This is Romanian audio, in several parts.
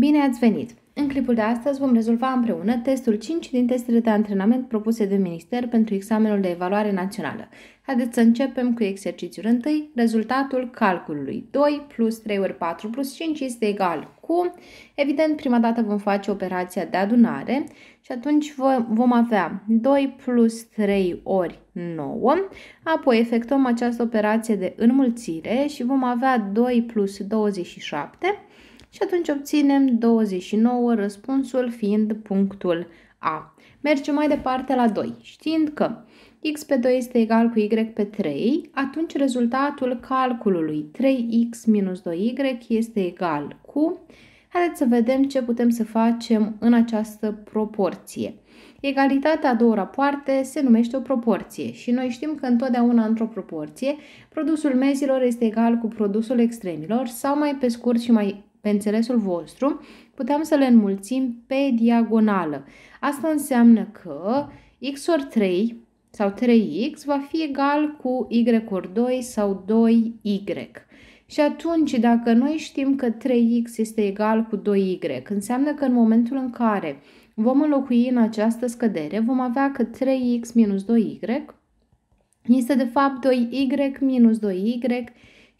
Bine ați venit! În clipul de astăzi vom rezolva împreună testul 5 din testele de antrenament propuse de minister pentru examenul de evaluare națională. Haideți să începem cu exercițiul 1. Rezultatul calculului 2 plus 3 ori 4 plus 5 este egal cu... Evident, prima dată vom face operația de adunare și atunci vom avea 2 plus 3 ori 9, apoi efectuăm această operație de înmulțire și vom avea 2 plus 27 și atunci obținem 29, răspunsul fiind punctul A. Mergem mai departe la 2. Știind că x pe 2 este egal cu y pe 3, atunci rezultatul calculului 3x minus 2y este egal cu... Haideți să vedem ce putem să facem în această proporție. Egalitatea a două rapoarte se numește o proporție și noi știm că întotdeauna într-o proporție produsul mezilor este egal cu produsul extremilor sau mai pe scurt și mai pe înțelesul vostru, puteam să le înmulțim pe diagonală. Asta înseamnă că x ori 3 sau 3x va fi egal cu y ori 2 sau 2y. Și atunci, dacă noi știm că 3x este egal cu 2y, înseamnă că în momentul în care vom înlocui în această scădere, vom avea că 3x minus 2y este de fapt 2y minus 2y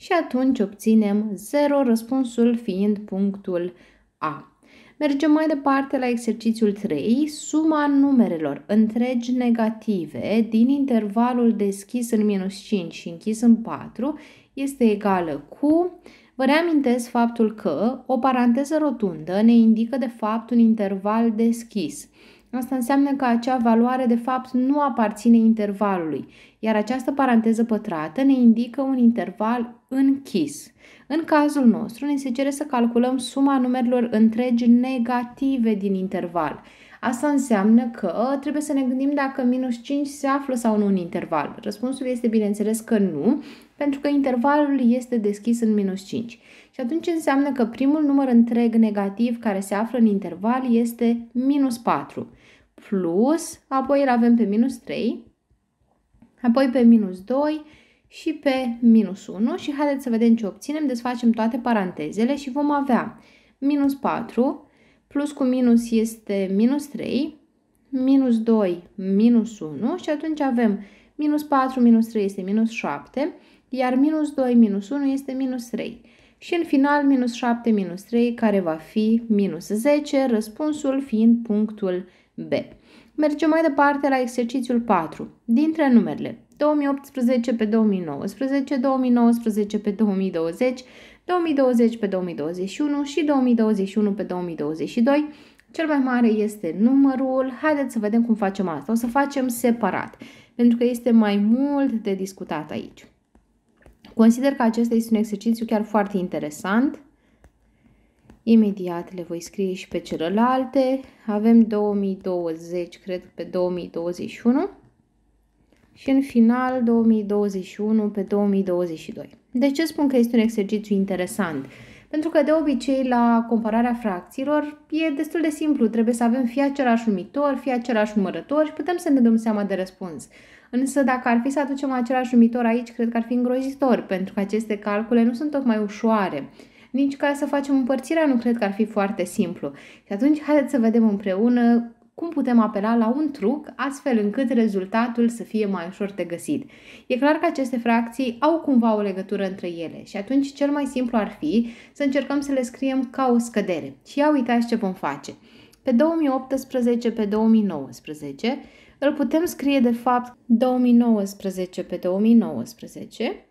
și atunci obținem 0, răspunsul fiind punctul A. Mergem mai departe la exercițiul 3, suma numerelor întregi negative din intervalul deschis în minus 5 și închis în 4 este egală cu... Vă reamintesc faptul că o paranteză rotundă ne indică de fapt un interval deschis. Asta înseamnă că acea valoare de fapt nu aparține intervalului, iar această paranteză pătrată ne indică un interval închis. În cazul nostru, ne se cere să calculăm suma numerelor întregi negative din interval. Asta înseamnă că trebuie să ne gândim dacă minus 5 se află sau nu în interval. Răspunsul este bineînțeles că nu, pentru că intervalul este deschis în minus 5. Și atunci înseamnă că primul număr întreg negativ care se află în interval este minus 4. Plus, apoi îl avem pe minus 3, apoi pe minus 2, și pe minus 1 și haideți să vedem ce obținem. Desfacem toate parantezele și vom avea minus 4 plus cu minus este minus 3, minus 2, minus 1 și atunci avem minus 4, minus 3 este minus 7, iar minus 2, minus 1 este minus 3. Și în final, minus 7, minus 3, care va fi minus 10, răspunsul fiind punctul B. Mergem mai departe la exercițiul 4. Dintre numerele 2018 pe 2019, 2019 pe 2020, 2020 pe 2021 și 2021 pe 2022. Cel mai mare este numărul. Haideți să vedem cum facem asta. O să facem separat, pentru că este mai mult de discutat aici. Consider că acesta este un exercițiu chiar foarte interesant. Imediat le voi scrie și pe celelalte. Avem 2020, cred, pe 2021 și în final 2021 pe 2022. De ce spun că este un exercițiu interesant? Pentru că de obicei la compararea fracțiilor e destul de simplu, trebuie să avem fie același numitor, fie același numărător și putem să ne dăm seama de răspuns. Însă dacă ar fi să aducem același numitor aici, cred că ar fi îngrozitor, pentru că aceste calcule nu sunt tocmai ușoare. Nici ca să facem împărțirea nu cred că ar fi foarte simplu. Și atunci haideți să vedem împreună cum putem apela la un truc astfel încât rezultatul să fie mai ușor de găsit. E clar că aceste fracții au cumva o legătură între ele și atunci cel mai simplu ar fi să încercăm să le scriem ca o scădere. Și ia uitați ce vom face. Pe 2018, pe 2019, îl putem scrie de fapt 2019 pe 2019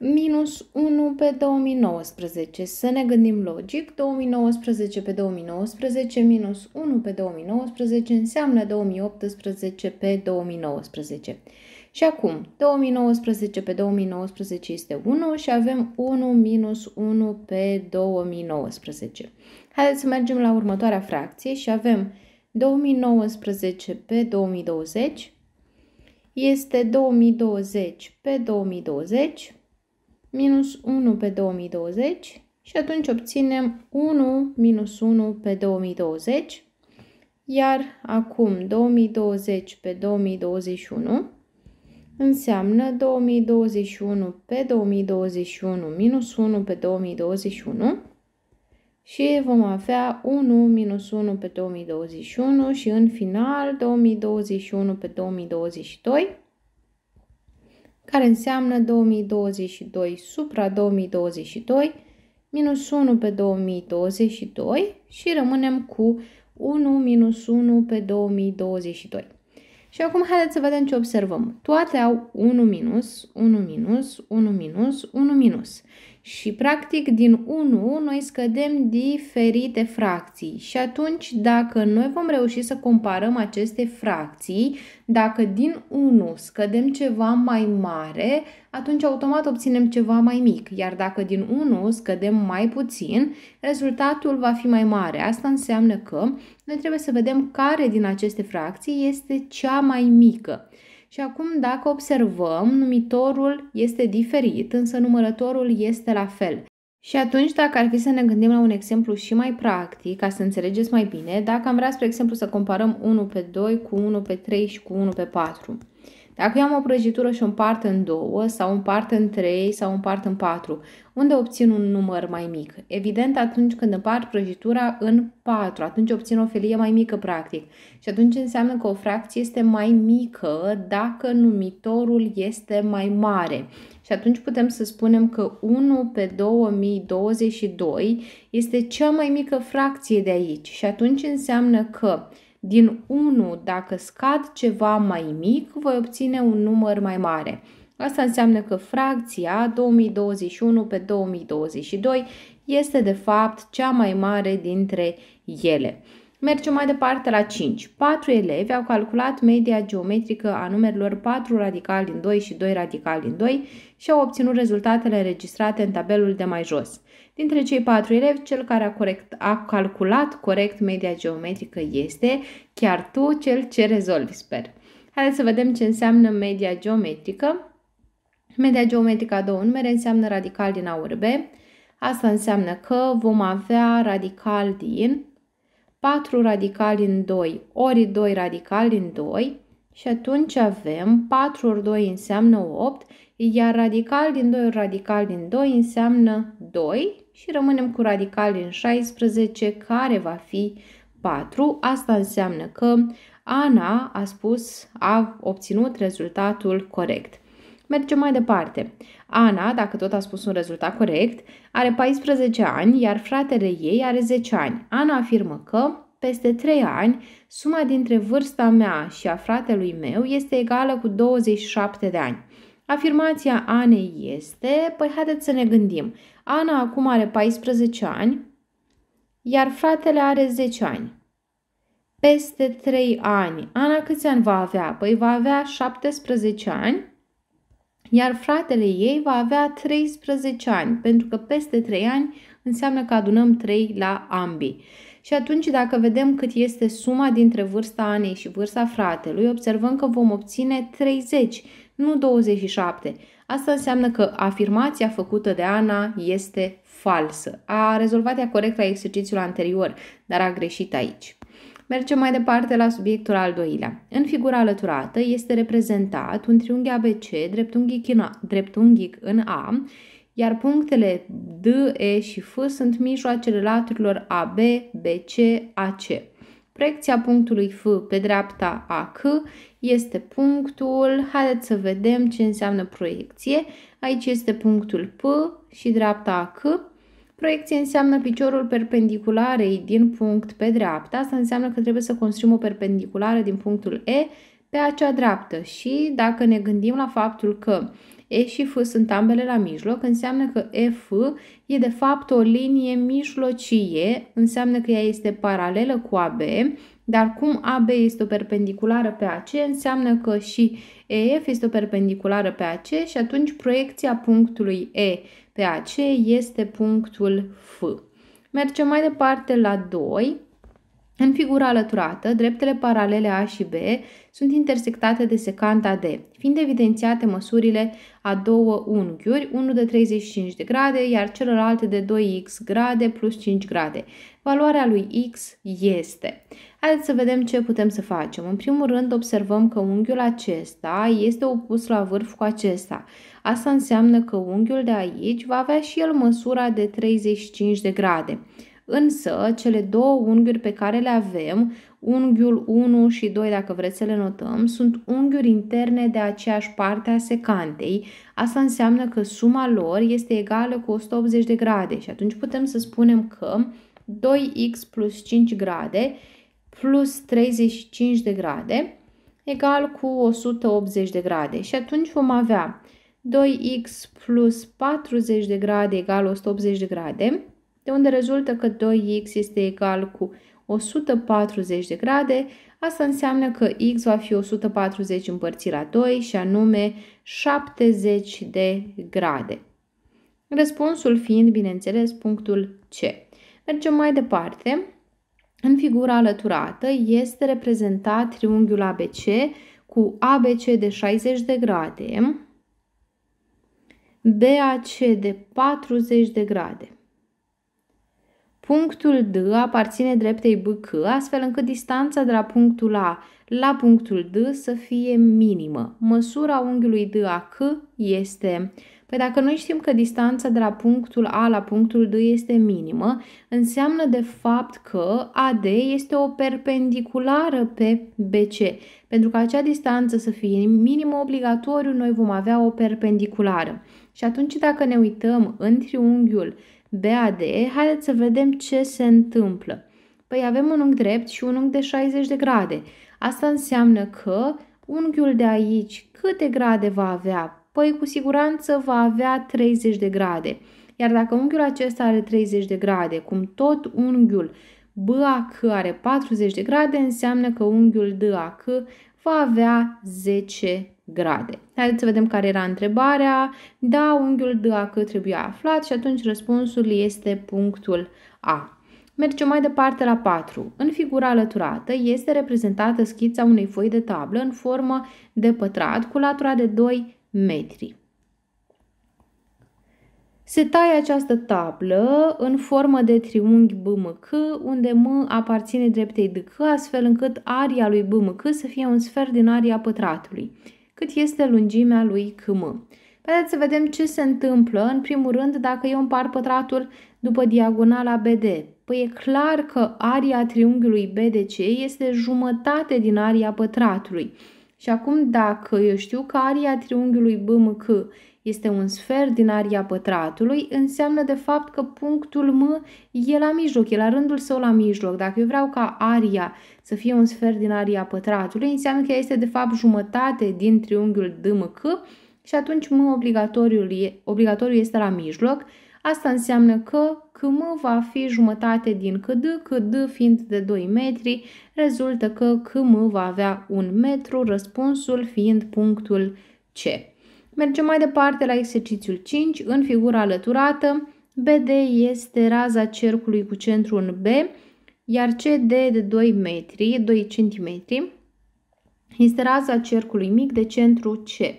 minus 1 pe 2019. Să ne gândim logic, 2019 pe 2019 minus 1 pe 2019 înseamnă 2018 pe 2019. Și acum, 2019 pe 2019 este 1 și avem 1 minus 1 pe 2019. Haideți să mergem la următoarea fracție și avem 2019 pe 2020 este 2020 pe 2020 minus 1 pe 2020 și atunci obținem 1 minus 1 pe 2020, iar acum 2020 pe 2021 înseamnă 2021 pe 2021 minus 1 pe 2021 și vom avea 1 minus 1 pe 2021 și în final 2021 pe 2022 care înseamnă 2022 supra 2022 minus 1 pe 2022 și rămânem cu 1 minus 1 pe 2022. Și acum haideți să vedem ce observăm. Toate au 1 minus, 1 minus, 1 minus, 1 minus. Și practic din 1 noi scădem diferite fracții și atunci dacă noi vom reuși să comparăm aceste fracții, dacă din 1 scădem ceva mai mare, atunci automat obținem ceva mai mic, iar dacă din 1 scădem mai puțin, rezultatul va fi mai mare. Asta înseamnă că noi trebuie să vedem care din aceste fracții este cea mai mică. Și acum, dacă observăm, numitorul este diferit, însă numărătorul este la fel. Și atunci, dacă ar fi să ne gândim la un exemplu și mai practic, ca să înțelegeți mai bine, dacă am vrea, spre exemplu, să comparăm 1 pe 2 cu 1 pe 3 și cu 1 pe 4. Dacă eu am o prăjitură și o împart în două, sau o împart în trei, sau o împart în patru, unde obțin un număr mai mic? Evident, atunci când împart prăjitura în patru, atunci obțin o felie mai mică, practic. Și atunci înseamnă că o fracție este mai mică dacă numitorul este mai mare. Și atunci putem să spunem că 1 pe 2022 este cea mai mică fracție de aici. Și atunci înseamnă că din 1, dacă scad ceva mai mic, voi obține un număr mai mare. Asta înseamnă că fracția 2021 pe 2022 este de fapt cea mai mare dintre ele. Mergem mai departe la 5. Patru elevi au calculat media geometrică a numerelor 4 radical din 2 și 2 radical din 2 și au obținut rezultatele înregistrate în tabelul de mai jos. Dintre cei patru elevi, cel care a, corect, a calculat corect media geometrică este chiar tu, cel ce rezolvi, sper. Haideți să vedem ce înseamnă media geometrică. Media geometrică a două numere înseamnă radical din a ori B. Asta înseamnă că vom avea radical din 4 radical din 2 ori 2 radical din 2 și atunci avem 4 ori 2 înseamnă 8, iar radical din 2 ori radical din 2 înseamnă 2 și rămânem cu radical din 16, care va fi 4. Asta înseamnă că Ana a spus, a obținut rezultatul corect. Mergem mai departe. Ana, dacă tot a spus un rezultat corect, are 14 ani, iar fratele ei are 10 ani. Ana afirmă că peste 3 ani, suma dintre vârsta mea și a fratelui meu este egală cu 27 de ani. Afirmația Anei este, păi haideți să ne gândim, Ana acum are 14 ani, iar fratele are 10 ani. Peste 3 ani. Ana câți ani va avea? Păi va avea 17 ani, iar fratele ei va avea 13 ani, pentru că peste 3 ani înseamnă că adunăm 3 la ambii. Și atunci, dacă vedem cât este suma dintre vârsta Anei și vârsta fratelui, observăm că vom obține 30, nu 27. Asta înseamnă că afirmația făcută de Ana este falsă. A rezolvat ea corect la exercițiul anterior, dar a greșit aici. Mergem mai departe la subiectul al doilea. În figura alăturată este reprezentat un triunghi ABC dreptunghic în A, dreptunghic în A iar punctele D, E și F sunt mijloacele laturilor AB, BC, AC. Proiecția punctului F pe dreapta AC este punctul, haideți să vedem ce înseamnă proiecție. Aici este punctul P și dreapta C. Proiecție înseamnă piciorul perpendicularei din punct pe dreapta. Asta înseamnă că trebuie să construim o perpendiculară din punctul E pe acea dreaptă. Și dacă ne gândim la faptul că E și F sunt ambele la mijloc, înseamnă că EF e de fapt o linie mijlocie, înseamnă că ea este paralelă cu AB, dar cum AB este o perpendiculară pe AC, înseamnă că și EF este o perpendiculară pe AC și atunci proiecția punctului E pe AC este punctul F. Mergem mai departe la 2. În figura alăturată, dreptele paralele A și B sunt intersectate de secanta D, fiind evidențiate măsurile a două unghiuri, unul de 35 de grade, iar celălalt de 2x grade plus 5 grade. Valoarea lui X este. Haideți să vedem ce putem să facem. În primul rând, observăm că unghiul acesta este opus la vârf cu acesta. Asta înseamnă că unghiul de aici va avea și el măsura de 35 de grade. Însă, cele două unghiuri pe care le avem, unghiul 1 și 2, dacă vreți să le notăm, sunt unghiuri interne de aceeași parte a secantei. Asta înseamnă că suma lor este egală cu 180 de grade și atunci putem să spunem că 2x plus 5 grade plus 35 de grade egal cu 180 de grade. Și atunci vom avea 2x plus 40 de grade egal 180 de grade, de unde rezultă că 2x este egal cu 140 de grade. Asta înseamnă că x va fi 140 împărțit la 2 și anume 70 de grade. Răspunsul fiind, bineînțeles, punctul C. Mergem mai departe. În figura alăturată este reprezentat triunghiul ABC cu ABC de 60 de grade, BAC de 40 de grade. Punctul D aparține dreptei BC, astfel încât distanța de la punctul A la punctul D să fie minimă. Măsura unghiului DAC este Păi dacă noi știm că distanța de la punctul A la punctul D este minimă, înseamnă de fapt că AD este o perpendiculară pe BC. Pentru că acea distanță să fie minimă obligatoriu, noi vom avea o perpendiculară. Și atunci dacă ne uităm în triunghiul BAD, haideți să vedem ce se întâmplă. Păi avem un unghi drept și un unghi de 60 de grade. Asta înseamnă că unghiul de aici câte grade va avea? păi cu siguranță va avea 30 de grade. Iar dacă unghiul acesta are 30 de grade, cum tot unghiul BAC are 40 de grade, înseamnă că unghiul DAC va avea 10 grade. Haideți să vedem care era întrebarea. Da, unghiul DAC trebuie aflat și atunci răspunsul este punctul A. Mergem mai departe la 4. În figura alăturată este reprezentată schița unei foi de tablă în formă de pătrat cu latura de 2 metri. Se taie această tablă în formă de triunghi BMC, unde M aparține dreptei DC, astfel încât aria lui BMC să fie un sfert din aria pătratului, cât este lungimea lui KM. Haideți să vedem ce se întâmplă, în primul rând, dacă eu împar pătratul după diagonala BD. Păi e clar că aria triunghiului BDC este jumătate din aria pătratului. Și acum dacă eu știu că aria triunghiului BMC este un sfert din aria pătratului, înseamnă de fapt că punctul M e la mijloc, e la rândul său la mijloc. Dacă eu vreau ca aria să fie un sfert din aria pătratului, înseamnă că este de fapt jumătate din triunghiul DMC și atunci M obligatoriu, obligatoriu este la mijloc Asta înseamnă că km va fi jumătate din CD, CD fiind de 2 metri, rezultă că km va avea 1 metru, răspunsul fiind punctul C. Mergem mai departe la exercițiul 5. În figura alăturată, BD este raza cercului cu centru în B, iar CD de 2 metri, 2 cm, este raza cercului mic de centru C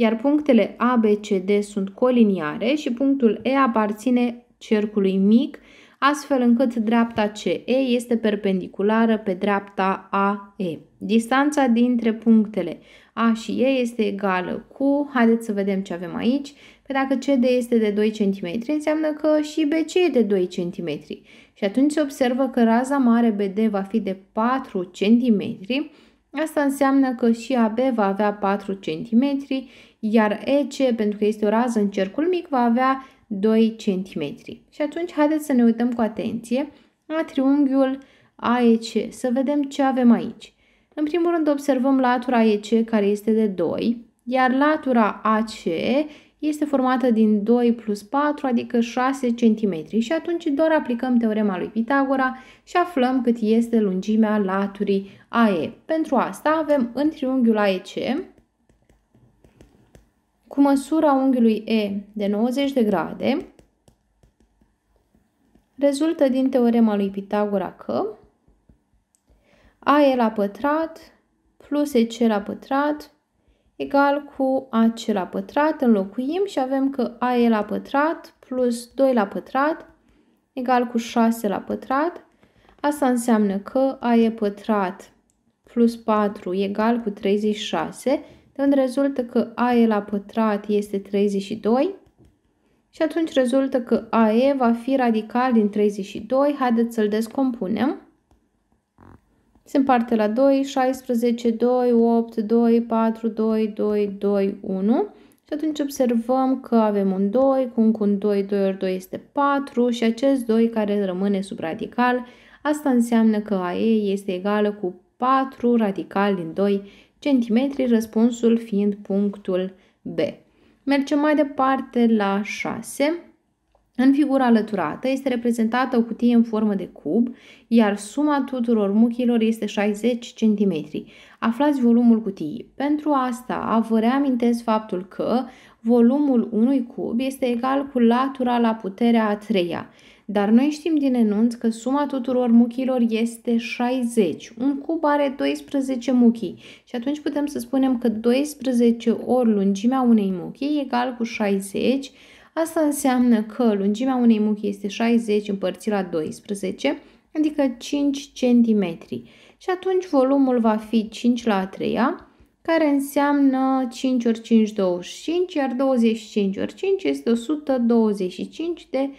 iar punctele A, B, C, D sunt coliniare și punctul E aparține cercului mic, astfel încât dreapta CE este perpendiculară pe dreapta AE. Distanța dintre punctele A și E este egală cu, haideți să vedem ce avem aici, pe dacă CD este de 2 cm, înseamnă că și BC e de 2 cm. Și atunci se observă că raza mare BD va fi de 4 cm, asta înseamnă că și AB va avea 4 cm, iar EC, pentru că este o rază în cercul mic, va avea 2 cm. Și atunci haideți să ne uităm cu atenție la triunghiul AEC, să vedem ce avem aici. În primul rând observăm latura EC care este de 2, iar latura AC este formată din 2 plus 4, adică 6 cm și atunci doar aplicăm teorema lui Pitagora și aflăm cât este lungimea laturii AE. Pentru asta avem în triunghiul AEC cu măsura unghiului E de 90 de grade, rezultă din teorema lui Pitagora că AE la pătrat plus EC la pătrat egal cu AC la pătrat, înlocuim și avem că AE la pătrat plus 2 la pătrat egal cu 6 la pătrat. Asta înseamnă că AE pătrat plus 4 egal cu 36 când rezultă că AE la pătrat este 32 și atunci rezultă că AE va fi radical din 32. Haideți să-l descompunem. Se împarte la 2, 16, 2, 8, 2, 4, 2, 2, 2, 1. Și atunci observăm că avem un 2, cu un, cu un 2, 2 ori 2 este 4 și acest 2 care rămâne sub radical, asta înseamnă că AE este egală cu 4 radical din 2 centimetri, răspunsul fiind punctul B. Mergem mai departe la 6. În figura alăturată este reprezentată o cutie în formă de cub, iar suma tuturor muchilor este 60 cm. Aflați volumul cutiei. Pentru asta vă reamintesc faptul că volumul unui cub este egal cu latura la puterea a treia. Dar noi știm din enunț că suma tuturor muchilor este 60. Un cub are 12 muchii și atunci putem să spunem că 12 ori lungimea unei muchii e egal cu 60. Asta înseamnă că lungimea unei muchii este 60 împărțit la 12, adică 5 cm. Și atunci volumul va fi 5 la 3 care înseamnă 5 ori 5, 25, iar 25 ori 5 este 125 de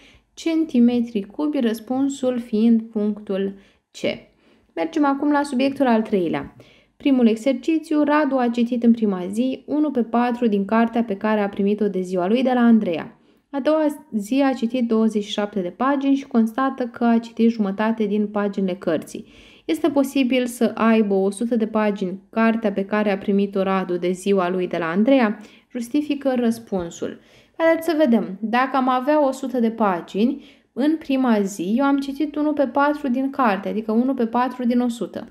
centimetri cubi, răspunsul fiind punctul C. Mergem acum la subiectul al treilea. Primul exercițiu, Radu a citit în prima zi 1 pe 4 din cartea pe care a primit-o de ziua lui de la Andreea. A doua zi a citit 27 de pagini și constată că a citit jumătate din paginile cărții. Este posibil să aibă 100 de pagini cartea pe care a primit-o Radu de ziua lui de la Andreea? Justifică răspunsul. Haideți să vedem. Dacă am avea 100 de pagini, în prima zi eu am citit 1 pe 4 din carte, adică 1 pe 4 din 100.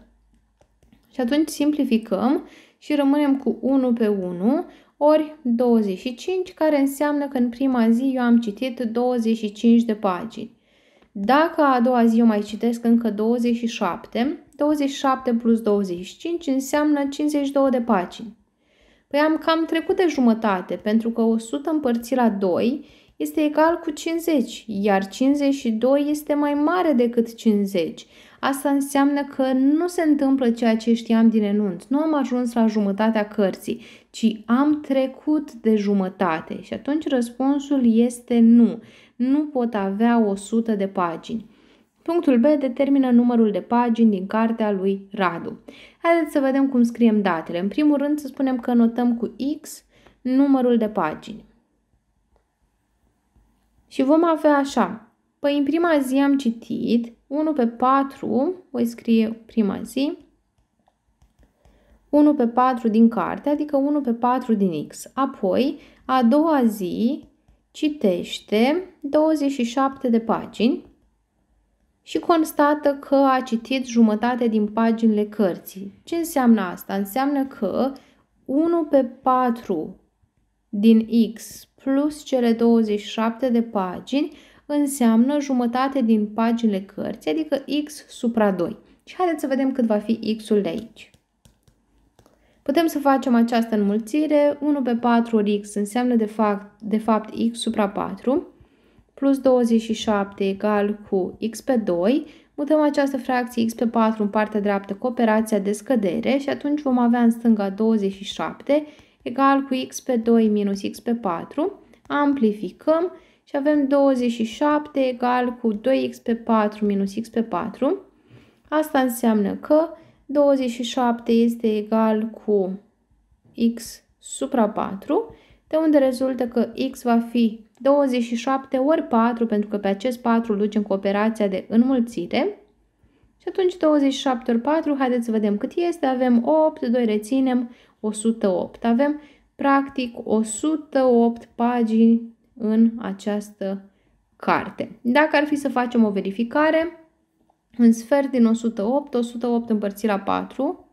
Și atunci simplificăm și rămânem cu 1 pe 1 ori 25, care înseamnă că în prima zi eu am citit 25 de pagini. Dacă a doua zi eu mai citesc încă 27, 27 plus 25 înseamnă 52 de pagini. Păi am cam trecut de jumătate, pentru că 100 împărțit la 2 este egal cu 50, iar 52 este mai mare decât 50. Asta înseamnă că nu se întâmplă ceea ce știam din enunț. Nu am ajuns la jumătatea cărții, ci am trecut de jumătate. Și atunci răspunsul este nu. Nu pot avea 100 de pagini. Punctul B determină numărul de pagini din cartea lui Radu. Haideți să vedem cum scriem datele. În primul rând să spunem că notăm cu X numărul de pagini. Și vom avea așa. Păi în prima zi am citit 1 pe 4, voi scrie prima zi, 1 pe 4 din carte, adică 1 pe 4 din X. Apoi, a doua zi citește 27 de pagini, și constată că a citit jumătate din paginile cărții. Ce înseamnă asta? Înseamnă că 1 pe 4 din X plus cele 27 de pagini înseamnă jumătate din paginile cărții, adică X supra 2. Și haideți să vedem cât va fi X-ul de aici. Putem să facem această înmulțire. 1 pe 4 ori X înseamnă de fapt, de fapt X supra 4 plus 27 egal cu x pe 2, mutăm această fracție x pe 4 în partea dreaptă cu operația de scădere și atunci vom avea în stânga 27 egal cu x pe 2 minus x pe 4, amplificăm și avem 27 egal cu 2x pe 4 minus x pe 4. Asta înseamnă că 27 este egal cu x supra 4, de unde rezultă că x va fi 27 ori 4, pentru că pe acest 4 ducem cu operația de înmulțire. Și atunci 27 ori 4, haideți să vedem cât este. Avem 8, 2 reținem, 108. Avem practic 108 pagini în această carte. Dacă ar fi să facem o verificare, în sfert din 108, 108 împărțit la 4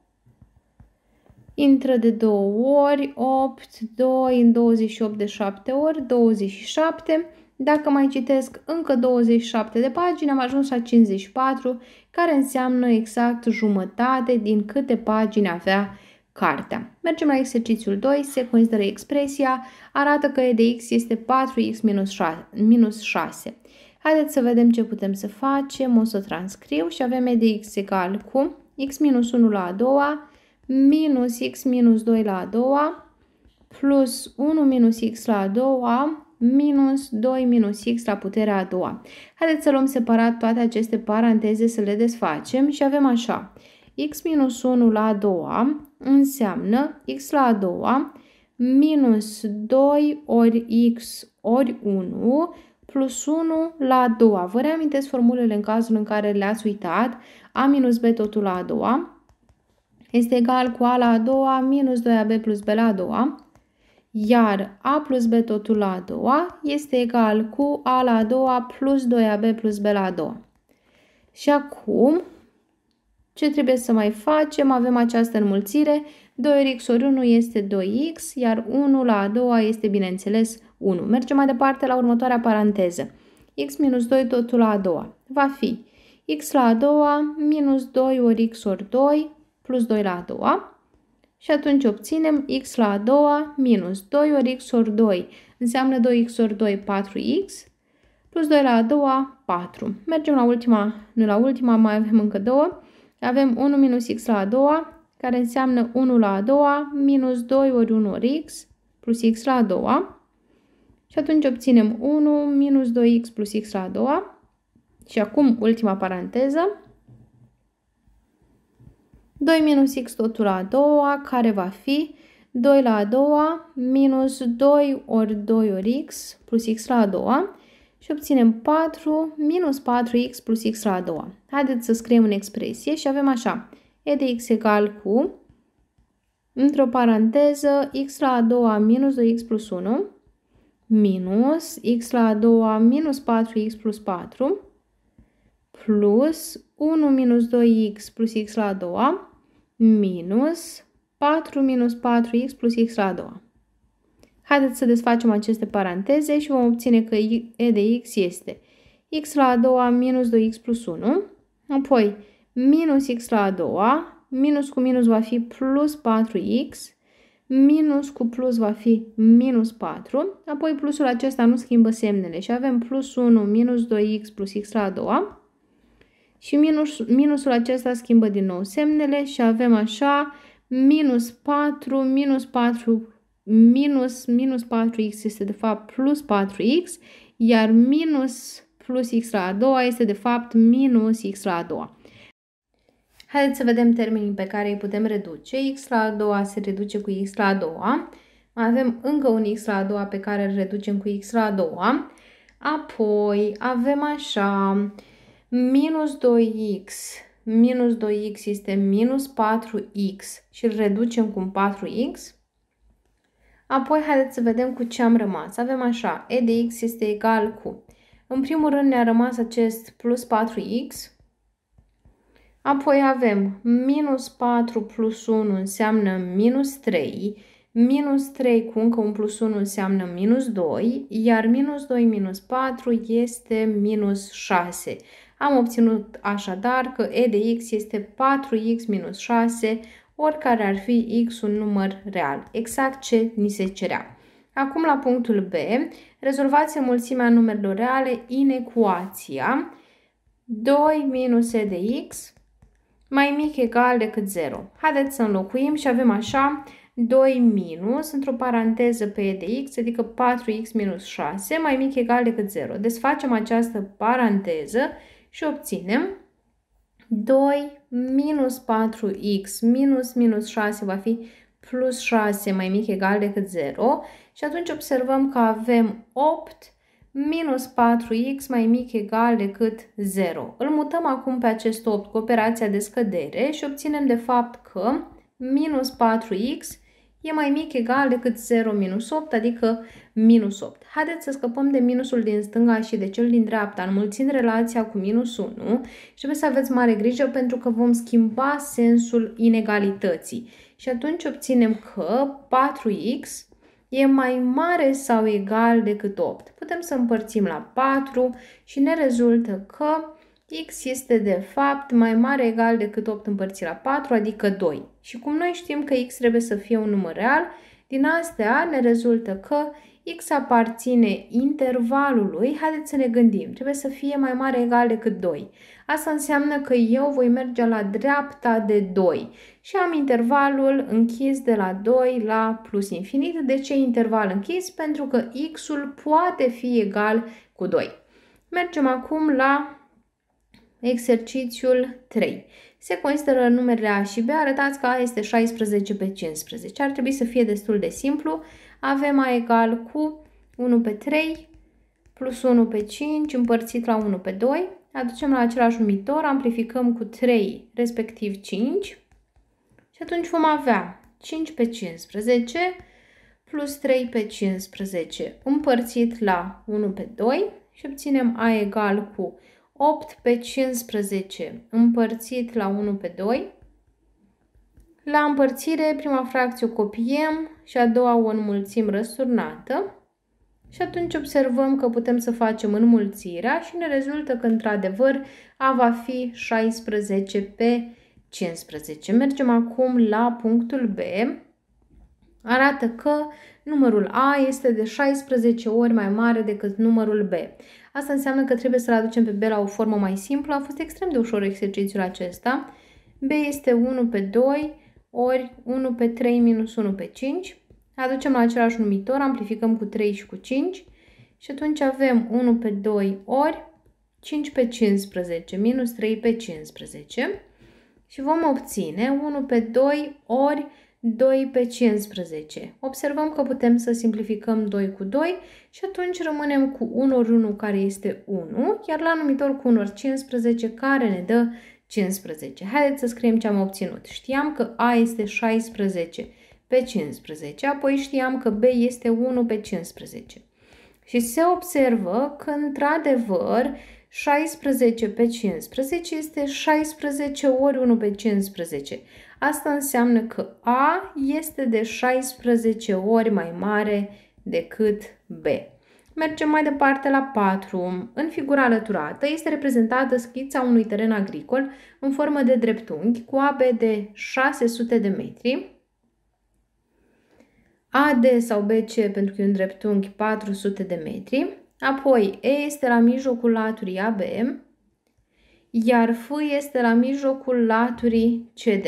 intră de două ori, 8, 2 în 28 de 7 ori, 27. Dacă mai citesc încă 27 de pagini, am ajuns la 54, care înseamnă exact jumătate din câte pagini avea cartea. Mergem la exercițiul 2, se consideră expresia, arată că e de x este 4x minus 6. Minus 6. Haideți să vedem ce putem să facem, o să transcriu și avem e de x egal cu x minus 1 la a doua, minus x minus 2 la a doua, plus 1 minus x la a doua, minus 2 minus x la puterea a doua. Haideți să luăm separat toate aceste paranteze să le desfacem și avem așa. x minus 1 la a doua înseamnă x la a doua minus 2 ori x ori 1 plus 1 la a doua. Vă reamintesc formulele în cazul în care le-ați uitat. a minus b totul la a doua este egal cu a la a doua minus 2ab plus b la a doua, iar a plus b totul la a doua este egal cu a la a doua plus 2ab plus b la a doua. Și acum, ce trebuie să mai facem? Avem această înmulțire, 2x ori 1 este 2x, iar 1 la a doua este, bineînțeles, 1. Mergem mai departe la următoarea paranteză. x minus 2 totul la a doua va fi x la a doua minus 2 ori x ori 2 plus 2 la a doua și atunci obținem x la a doua minus 2 ori x ori 2 înseamnă 2x ori 2, 4x plus 2 la a doua, 4. Mergem la ultima, nu la ultima, mai avem încă două. Avem 1 minus x la a doua, care înseamnă 1 la a doua minus 2 ori 1 ori x plus x la a doua. Și atunci obținem 1 minus 2x plus x la a doua. Și acum ultima paranteză, 2 minus x totul la a doua, care va fi 2 la a doua minus 2 ori 2 ori x plus x la a doua și obținem 4 minus 4x plus x la a doua. Haideți să scriem în expresie și avem așa, e de x egal cu, într-o paranteză, x la a doua minus 2x plus 1 minus x la a doua minus 4x plus 4 plus 1 minus 2x plus x la a doua minus 4 minus 4x plus x la a doua. Haideți să desfacem aceste paranteze și vom obține că e de x este x la a doua minus 2x plus 1, apoi minus x la a doua, minus cu minus va fi plus 4x, minus cu plus va fi minus 4, apoi plusul acesta nu schimbă semnele și avem plus 1 minus 2x plus x la a doua, și minus, minusul acesta schimbă din nou semnele și avem așa minus 4, minus 4, minus, minus 4x este de fapt plus 4x, iar minus plus x la a doua este de fapt minus x la a doua. Haideți să vedem termenii pe care îi putem reduce. x la a doua se reduce cu x la a doua. Avem încă un x la a doua pe care îl reducem cu x la a doua. Apoi avem așa Minus 2x minus 2x este minus 4x și îl reducem cu 4x. Apoi, haideți să vedem cu ce am rămas. Avem așa, e de x este egal cu... În primul rând ne-a rămas acest plus 4x. Apoi avem minus 4 plus 1 înseamnă minus 3. Minus 3 cu încă un plus 1 înseamnă minus 2, iar minus 2 minus 4 este minus 6. Am obținut așadar că e de x este 4x minus 6, oricare ar fi x un număr real, exact ce ni se cerea. Acum la punctul B, rezolvați mulțimea numerelor reale în ecuația 2 minus e de x mai mic egal decât 0. Haideți să înlocuim și avem așa 2 minus, într-o paranteză pe e de x, adică 4x minus 6, mai mic egal decât 0. Desfacem această paranteză și obținem 2 minus 4x minus minus 6 va fi plus 6 mai mic egal decât 0 și atunci observăm că avem 8 minus 4x mai mic egal decât 0. Îl mutăm acum pe acest 8 cu operația de scădere și obținem de fapt că minus 4x e mai mic egal decât 0 minus 8, adică minus 8. Haideți să scăpăm de minusul din stânga și de cel din dreapta, înmulțind relația cu minus 1 și trebuie să aveți mare grijă pentru că vom schimba sensul inegalității. Și atunci obținem că 4x e mai mare sau egal decât 8. Putem să împărțim la 4 și ne rezultă că x este de fapt mai mare egal decât 8 împărțit la 4, adică 2. Și cum noi știm că x trebuie să fie un număr real, din astea ne rezultă că x aparține intervalului, haideți să ne gândim, trebuie să fie mai mare egal decât 2. Asta înseamnă că eu voi merge la dreapta de 2 și am intervalul închis de la 2 la plus infinit. De ce interval închis? Pentru că x-ul poate fi egal cu 2. Mergem acum la Exercițiul 3. Se consideră numerele A și B, arătați că A este 16 pe 15. Ar trebui să fie destul de simplu. Avem A egal cu 1 pe 3 plus 1 pe 5 împărțit la 1 pe 2. Aducem la același numitor, amplificăm cu 3 respectiv 5 și atunci vom avea 5 pe 15 plus 3 pe 15 împărțit la 1 pe 2 și obținem A egal cu 8 pe 15 împărțit la 1 pe 2. La împărțire, prima fracție o copiem și a doua o înmulțim răsturnată. Și atunci observăm că putem să facem înmulțirea și ne rezultă că, într-adevăr, A va fi 16 pe 15. Mergem acum la punctul B. Arată că numărul A este de 16 ori mai mare decât numărul B. Asta înseamnă că trebuie să-l aducem pe B la o formă mai simplă. A fost extrem de ușor exercițiul acesta. B este 1 pe 2 ori 1 pe 3 minus 1 pe 5. Aducem la același numitor, amplificăm cu 3 și cu 5 și atunci avem 1 pe 2 ori 5 pe 15 minus 3 pe 15 și vom obține 1 pe 2 ori 2 pe 15. Observăm că putem să simplificăm 2 cu 2 și atunci rămânem cu 1 ori 1 care este 1, iar la numitor cu 1 ori 15 care ne dă 15. Haideți să scriem ce am obținut. Știam că A este 16 pe 15, apoi știam că B este 1 pe 15. Și se observă că, într-adevăr, 16 pe 15 este 16 ori 1 pe 15. Asta înseamnă că A este de 16 ori mai mare decât B. Mergem mai departe la 4. În figura alăturată este reprezentată schița unui teren agricol în formă de dreptunghi cu AB de 600 de metri, AD sau BC pentru că e un dreptunghi 400 de metri, apoi E este la mijlocul laturii AB, iar F este la mijlocul laturii CD.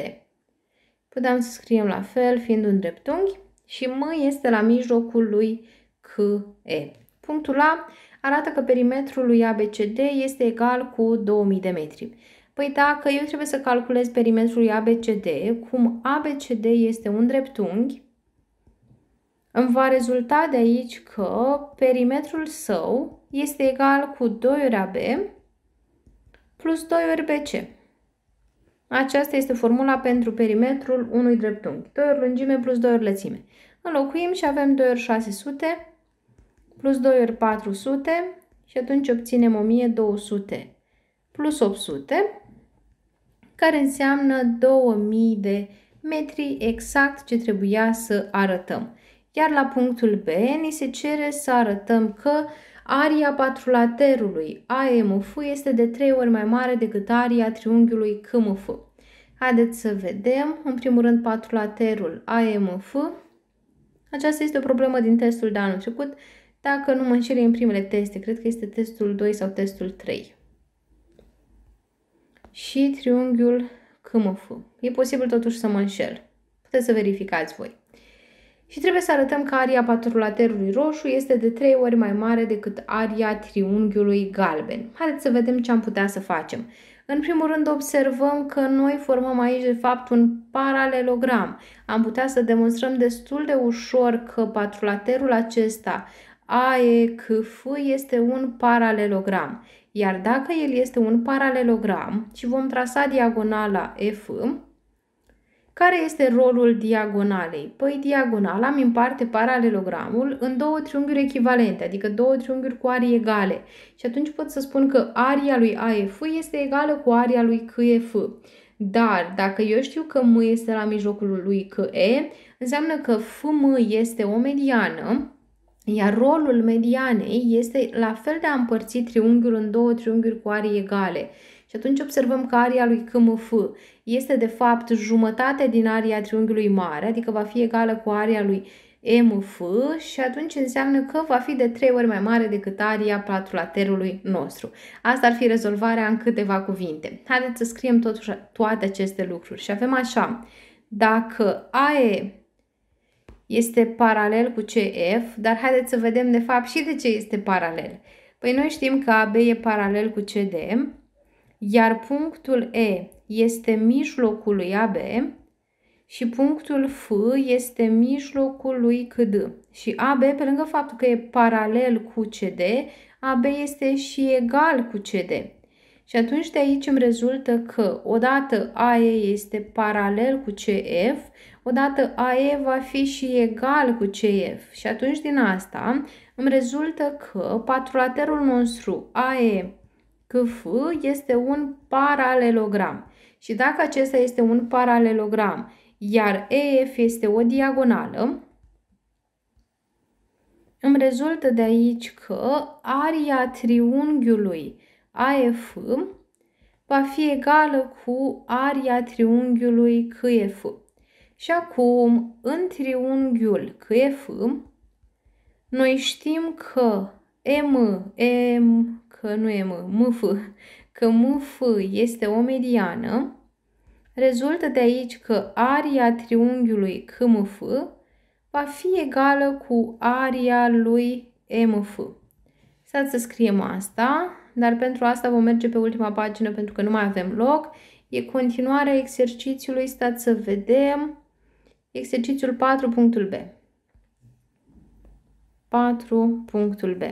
Puteam să scriem la fel, fiind un dreptunghi și M este la mijlocul lui QE. Punctul A arată că perimetrul lui ABCD este egal cu 2000 de metri. Păi dacă eu trebuie să calculez perimetrul lui ABCD, cum ABCD este un dreptunghi, îmi va rezulta de aici că perimetrul său este egal cu 2 ori AB plus 2 ori BC. Aceasta este formula pentru perimetrul unui dreptunghi. 2 ori lungime plus 2 ori lățime. Înlocuim și avem 2 ori 600 plus 2 ori 400 și atunci obținem 1200 plus 800 care înseamnă 2000 de metri exact ce trebuia să arătăm. Iar la punctul B ni se cere să arătăm că Aria patrulaterului AMF este de 3 ori mai mare decât aria triunghiului KMF. Haideți să vedem. În primul rând, patrulaterul AMF. Aceasta este o problemă din testul de anul trecut. Dacă nu mă înșel în primele teste, cred că este testul 2 sau testul 3. Și triunghiul KMF. E posibil totuși să mă înșel. Puteți să verificați voi și trebuie să arătăm că aria patrulaterului roșu este de 3 ori mai mare decât aria triunghiului galben. Haideți să vedem ce am putea să facem. În primul rând observăm că noi formăm aici de fapt un paralelogram. Am putea să demonstrăm destul de ușor că patrulaterul acesta AECF este un paralelogram. Iar dacă el este un paralelogram și vom trasa diagonala F, care este rolul diagonalei? Păi diagonala îmi împarte paralelogramul în două triunghiuri echivalente, adică două triunghiuri cu arii egale. Și atunci pot să spun că aria lui AF este egală cu aria lui KF. Dar dacă eu știu că M este la mijlocul lui KE, înseamnă că FM este o mediană, iar rolul medianei este la fel de a împărți triunghiul în două triunghiuri cu arii egale. Și atunci observăm că aria lui KMF este de fapt jumătate din aria triunghiului mare, adică va fi egală cu aria lui MF și atunci înseamnă că va fi de 3 ori mai mare decât aria patrulaterului nostru. Asta ar fi rezolvarea în câteva cuvinte. Haideți să scriem totuși toate aceste lucruri și avem așa. Dacă AE este paralel cu CF, dar haideți să vedem de fapt și de ce este paralel. Păi noi știm că AB e paralel cu CD, iar punctul E este mijlocul lui AB și punctul F este mijlocul lui CD Și AB, pe lângă faptul că e paralel cu CD, AB este și egal cu CD. Și atunci de aici îmi rezultă că odată AE este paralel cu CF, odată AE va fi și egal cu CF. Și atunci din asta îmi rezultă că patrulaterul nostru AE KF este un paralelogram. Și dacă acesta este un paralelogram, iar EF este o diagonală, îmi rezultă de aici că aria triunghiului AF va fi egală cu aria triunghiului KF. Și acum, în triunghiul KF, noi știm că M, M, că nu e M, MF, că MF este o mediană, rezultă de aici că aria triunghiului KMF va fi egală cu aria lui MF. Stați să scriem asta, dar pentru asta vom merge pe ultima pagină pentru că nu mai avem loc. E continuarea exercițiului, stați să vedem, exercițiul 4.b. 4.b.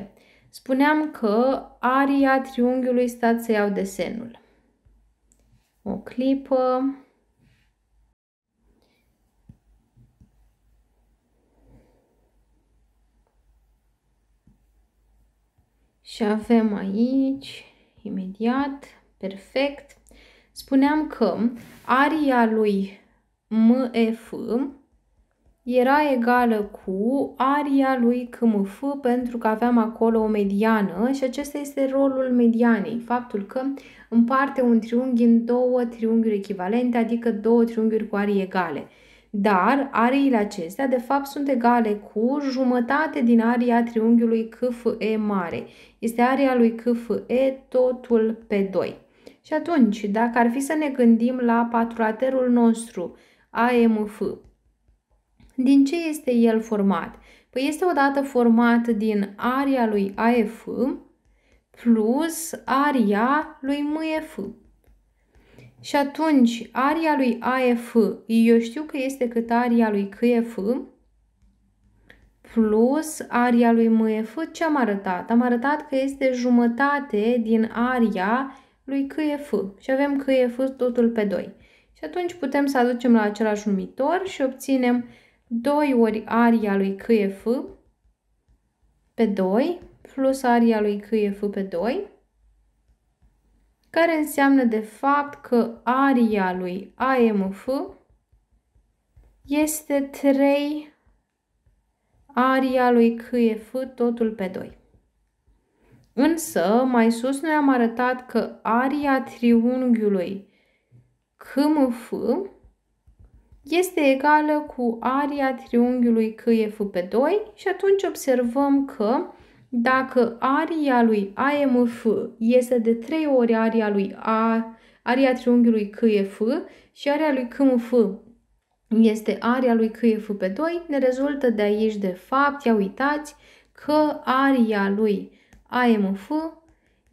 Spuneam că aria triunghiului, stat să iau desenul. O clipă. Și avem aici, imediat, perfect. Spuneam că aria lui MF era egală cu aria lui KMF pentru că aveam acolo o mediană și acesta este rolul medianei, faptul că împarte un triunghi în două triunghiuri echivalente, adică două triunghiuri cu arii egale. Dar ariile acestea de fapt sunt egale cu jumătate din aria triunghiului KFE mare. Este aria lui KFE totul pe 2. Și atunci, dacă ar fi să ne gândim la patrulaterul nostru AMF din ce este el format? Păi este odată format din aria lui AF plus aria lui MF. Și atunci, aria lui AF, eu știu că este cât aria lui KF plus aria lui MF, ce am arătat? Am arătat că este jumătate din aria lui KF și avem KF totul pe 2. Și atunci putem să aducem la același numitor și obținem 2 ori aria lui CF pe 2 plus aria lui CF pe 2, care înseamnă de fapt că aria lui AMF este 3 aria lui CF totul pe 2. Însă, mai sus noi am arătat că aria triunghiului CMF este egală cu aria triunghiului KF pe 2 și atunci observăm că dacă aria lui AMF este de 3 ori aria lui A, aria triunghiului KF și aria lui KMF este aria lui KF pe 2, ne rezultă de aici de fapt, ia uitați, că aria lui AMF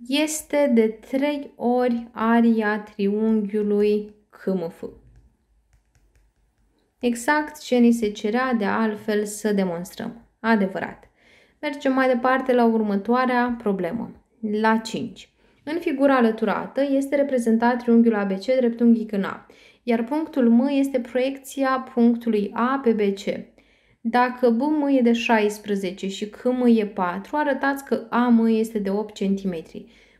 este de 3 ori aria triunghiului KMF. Exact ce ni se cerea de altfel să demonstrăm. Adevărat. Mergem mai departe la următoarea problemă. La 5. În figura alăturată este reprezentat triunghiul ABC dreptunghic în A, iar punctul M este proiecția punctului A pe BC. Dacă BM e de 16 și KM e 4, arătați că AM este de 8 cm.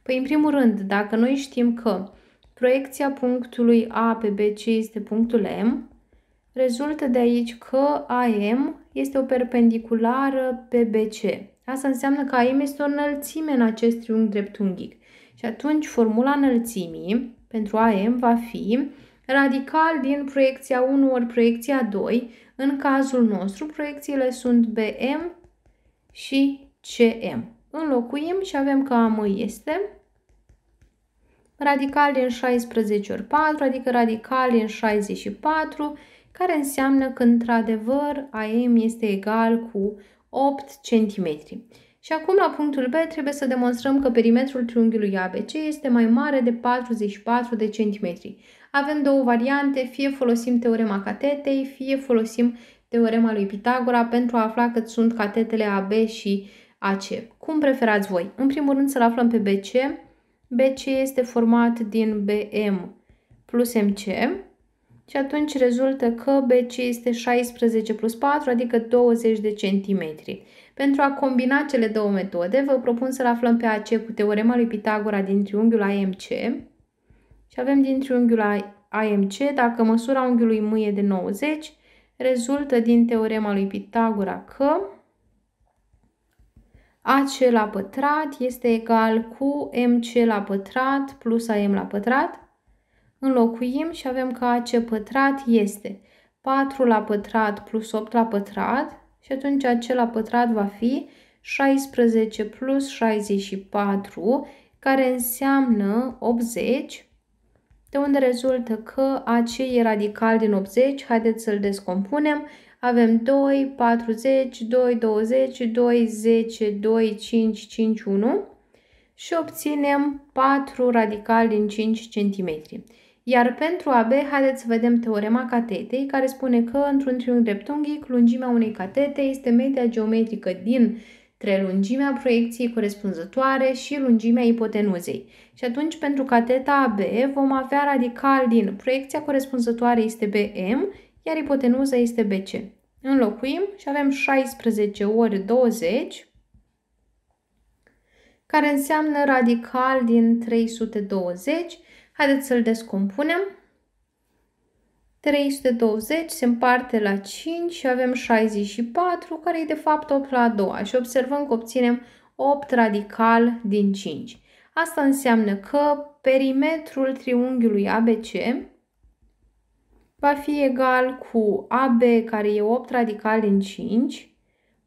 Păi, în primul rând, dacă noi știm că proiecția punctului A pe BC este punctul M, Rezultă de aici că AM este o perpendiculară pe BC. Asta înseamnă că AM este o înălțime în acest triunghi dreptunghic. Și atunci formula înălțimii pentru AM va fi radical din proiecția 1 ori proiecția 2. În cazul nostru, proiecțiile sunt BM și CM. Înlocuim și avem că AM este radical din 16 ori 4, adică radical din 64 care înseamnă că într-adevăr AM este egal cu 8 cm. Și acum la punctul B trebuie să demonstrăm că perimetrul triunghiului ABC este mai mare de 44 de centimetri. Avem două variante, fie folosim teorema catetei, fie folosim teorema lui Pitagora pentru a afla cât sunt catetele AB și AC. Cum preferați voi? În primul rând să-l aflăm pe BC. BC este format din BM plus MC și atunci rezultă că BC este 16 plus 4, adică 20 de centimetri. Pentru a combina cele două metode, vă propun să-l aflăm pe AC cu teorema lui Pitagora din triunghiul AMC. Și avem din triunghiul AMC, dacă măsura unghiului M e de 90, rezultă din teorema lui Pitagora că AC la pătrat este egal cu MC la pătrat plus AM la pătrat înlocuim și avem că AC pătrat este 4 la pătrat plus 8 la pătrat și atunci AC la pătrat va fi 16 plus 64 care înseamnă 80 de unde rezultă că AC e radical din 80, haideți să-l descompunem, avem 2, 40, 2, 20, 2, 10, 2, 5, 5, 1 și obținem 4 radical din 5 cm. Iar pentru AB, haideți să vedem teorema catetei, care spune că într-un triunghi dreptunghic, lungimea unei catete este media geometrică din lungimea proiecției corespunzătoare și lungimea ipotenuzei. Și atunci, pentru cateta AB, vom avea radical din proiecția corespunzătoare este BM, iar ipotenuza este BC. Înlocuim și avem 16 ori 20, care înseamnă radical din 320, Haideți să-l descompunem. 320 se împarte la 5 și avem 64, care e de fapt 8 la 2 și observăm că obținem 8 radical din 5. Asta înseamnă că perimetrul triunghiului ABC va fi egal cu AB, care e 8 radical din 5,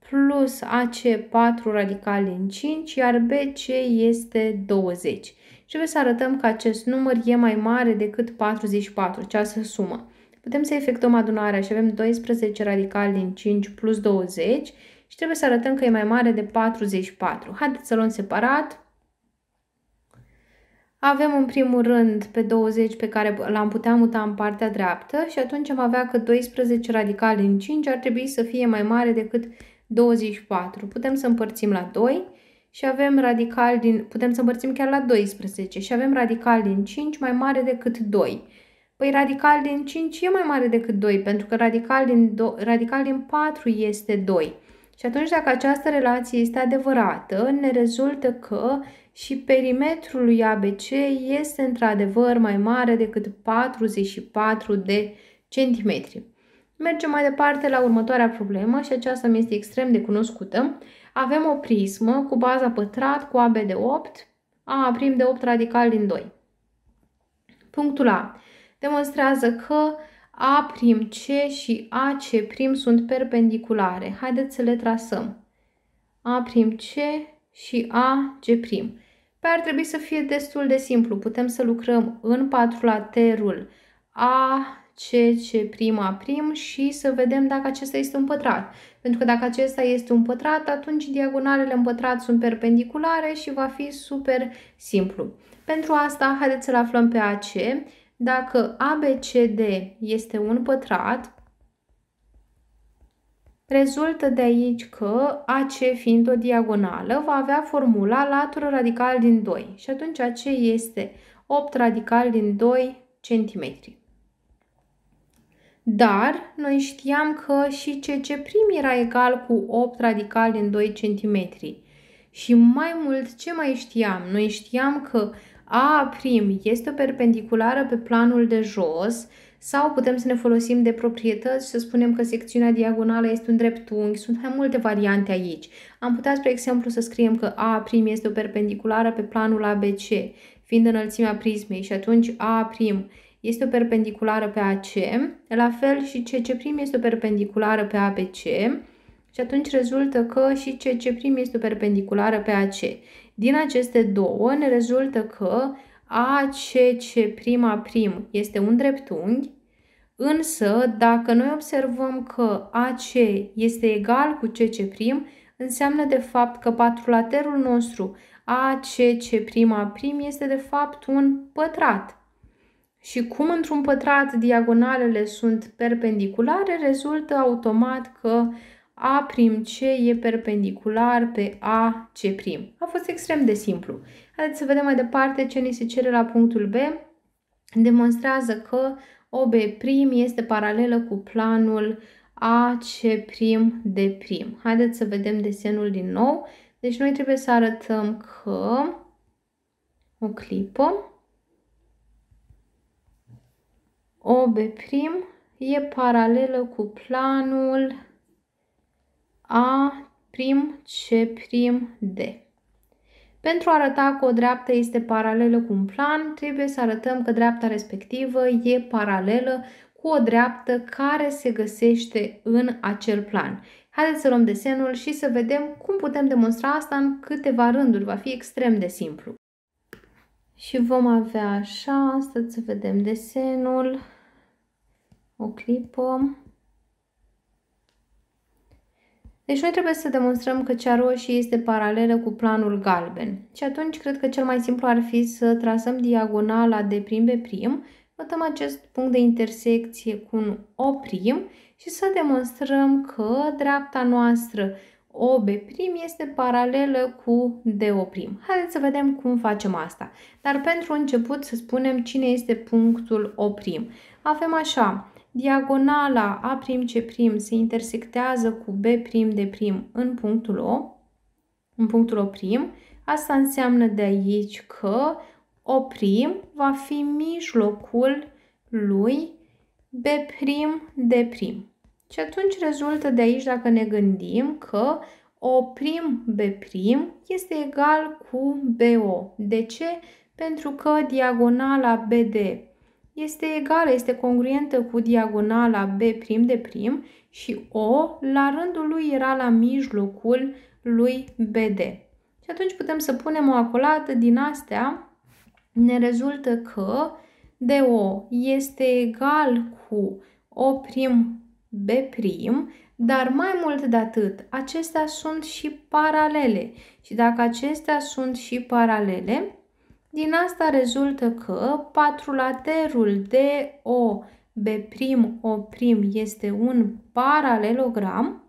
plus AC 4 radical din 5, iar BC este 20 și să arătăm că acest număr e mai mare decât 44, această sumă. Putem să efectuăm adunarea și avem 12 radical din 5 plus 20 și trebuie să arătăm că e mai mare de 44. Haideți să luăm separat. Avem în primul rând pe 20 pe care l-am putea muta în partea dreaptă și atunci am avea că 12 radical din 5 ar trebui să fie mai mare decât 24. Putem să împărțim la 2 și avem radical din, putem să împărțim chiar la 12, și avem radical din 5 mai mare decât 2. Păi radical din 5 e mai mare decât 2, pentru că radical din, do, radical din 4 este 2. Și atunci dacă această relație este adevărată, ne rezultă că și perimetrul lui ABC este într-adevăr mai mare decât 44 de centimetri. Mergem mai departe la următoarea problemă și aceasta mi este extrem de cunoscută avem o prismă cu baza pătrat cu AB de 8, A' prim de 8 radical din 2. Punctul A demonstrează că A'C și AC' sunt perpendiculare. Haideți să le trasăm. A'C și AG'. Pe păi ar trebui să fie destul de simplu. Putem să lucrăm în patrulaterul prim și să vedem dacă acesta este un pătrat. Pentru că dacă acesta este un pătrat, atunci diagonalele în pătrat sunt perpendiculare și va fi super simplu. Pentru asta, haideți să-l aflăm pe AC. Dacă ABCD este un pătrat, Rezultă de aici că AC fiind o diagonală va avea formula latură radical din 2 și atunci AC este 8 radical din 2 cm. Dar noi știam că și CC prim era egal cu 8 radical din 2 cm. Și mai mult, ce mai știam? Noi știam că A' este o perpendiculară pe planul de jos sau putem să ne folosim de proprietăți și să spunem că secțiunea diagonală este un dreptunghi. Sunt mai multe variante aici. Am putea, spre exemplu, să scriem că A' este o perpendiculară pe planul ABC, fiind înălțimea prismei și atunci A' este o perpendiculară pe AC, la fel și CC' este o perpendiculară pe ABC și atunci rezultă că și CC' este o perpendiculară pe AC. Din aceste două ne rezultă că ACC' este un dreptunghi, însă dacă noi observăm că AC este egal cu CC', înseamnă de fapt că patrulaterul nostru ACC' este de fapt un pătrat și cum într-un pătrat diagonalele sunt perpendiculare, rezultă automat că a' C e perpendicular pe A C'. A fost extrem de simplu. Haideți să vedem mai departe ce ni se cere la punctul B. Demonstrează că OB' este paralelă cu planul prim de prim. Haideți să vedem desenul din nou. Deci noi trebuie să arătăm că o clipă OB' e paralelă cu planul A'C'D. Pentru a arăta că o dreaptă este paralelă cu un plan, trebuie să arătăm că dreapta respectivă e paralelă cu o dreaptă care se găsește în acel plan. Haideți să luăm desenul și să vedem cum putem demonstra asta în câteva rânduri. Va fi extrem de simplu. Și vom avea așa, să vedem desenul o clipă. Deci noi trebuie să demonstrăm că cea roșie este paralelă cu planul galben. Și atunci cred că cel mai simplu ar fi să trasăm diagonala de prim pe prim, notăm acest punct de intersecție cu un O prim și să demonstrăm că dreapta noastră OB' este paralelă cu D prim. Haideți să vedem cum facem asta. Dar pentru început să spunem cine este punctul O'. Avem așa, diagonala a prim prim se intersectează cu B' prim de prim în punctul O, în punctul O', prim. asta înseamnă de aici că O' prim va fi mijlocul lui B' prim de prim. Și atunci rezultă de aici, dacă ne gândim, că O' prim B' prim este egal cu BO. De ce? Pentru că diagonala BD este egală, este congruentă cu diagonala B' prim de prim și O la rândul lui era la mijlocul lui BD. Și atunci putem să punem o acolată din astea, ne rezultă că DO este egal cu O' prim B', prim, dar mai mult de atât, acestea sunt și paralele. Și dacă acestea sunt și paralele, din asta rezultă că patrulaterul DOB'O' este un paralelogram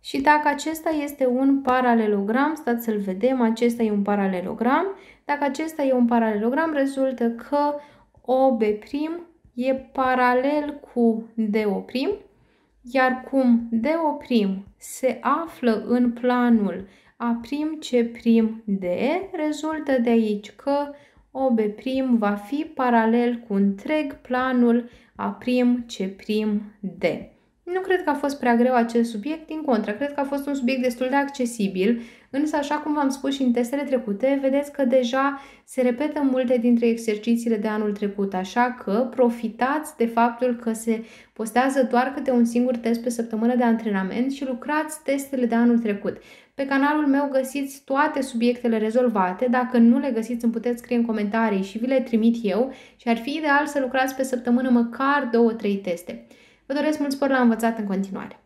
și dacă acesta este un paralelogram, stați să-l vedem, acesta e un paralelogram. Dacă acesta e un paralelogram, rezultă că OB' e paralel cu DO', iar cum DO' se află în planul a prim C prim D rezultă de aici că OB prim va fi paralel cu întreg planul A prim C prim D. Nu cred că a fost prea greu acest subiect, din contră, cred că a fost un subiect destul de accesibil, însă așa cum v-am spus și în testele trecute, vedeți că deja se repetă multe dintre exercițiile de anul trecut, așa că profitați de faptul că se postează doar câte un singur test pe săptămână de antrenament și lucrați testele de anul trecut. Pe canalul meu găsiți toate subiectele rezolvate. Dacă nu le găsiți, îmi puteți scrie în comentarii și vi le trimit eu și ar fi ideal să lucrați pe săptămână măcar 2-3 teste. Vă doresc mult spor la învățat în continuare!